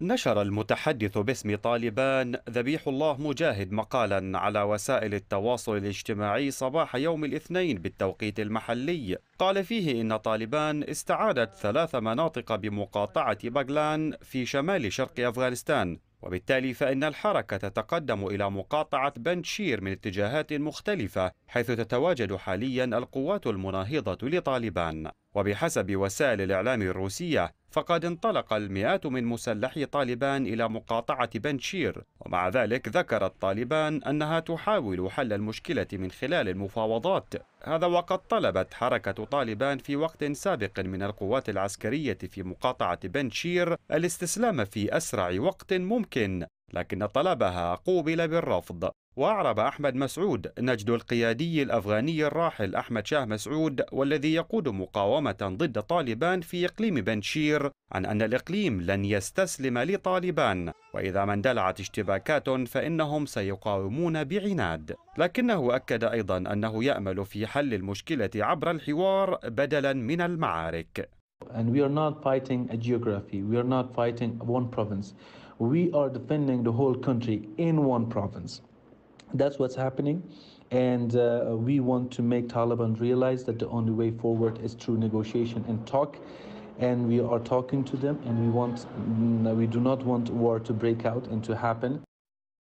نشر المتحدث باسم طالبان ذبيح الله مجاهد مقالا على وسائل التواصل الاجتماعي صباح يوم الاثنين بالتوقيت المحلي قال فيه إن طالبان استعادت ثلاث مناطق بمقاطعة بغلان في شمال شرق أفغانستان وبالتالي فإن الحركة تتقدم إلى مقاطعة بنشير من اتجاهات مختلفة حيث تتواجد حاليا القوات المناهضة لطالبان وبحسب وسائل الإعلام الروسية فقد انطلق المئات من مسلحي طالبان إلى مقاطعة بنشير ومع ذلك ذكرت طالبان أنها تحاول حل المشكلة من خلال المفاوضات هذا وقد طلبت حركة طالبان في وقت سابق من القوات العسكرية في مقاطعة بنشير الاستسلام في أسرع وقت ممكن لكن طلبها قوبل بالرفض وأعرب أحمد مسعود نجد القيادي الأفغاني الراحل أحمد شاه مسعود والذي يقود مقاومة ضد طالبان في إقليم بنشير عن أن الإقليم لن يستسلم لطالبان وإذا ما اندلعت اشتباكات فإنهم سيقاومون بعناد لكنه أكد أيضا أنه يأمل في حل المشكلة عبر الحوار بدلا من المعارك And we are not fighting a geography. We are not fighting one province. We are defending the whole country in one province. That's what's happening. And uh, we want to make Taliban realize that the only way forward is through negotiation and talk. And we are talking to them, and we want, mm, we do not want war to break out and to happen.